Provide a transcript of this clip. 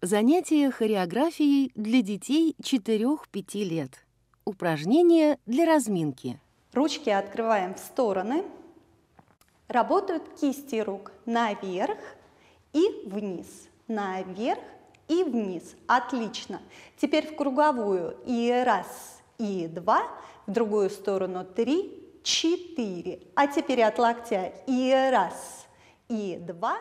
Занятия хореографией для детей 4-5 лет. Упражнения для разминки. Ручки открываем в стороны. Работают кисти рук наверх и вниз. Наверх и вниз. Отлично. Теперь в круговую. И раз, и два. В другую сторону три, четыре. А теперь от локтя. И раз, и два.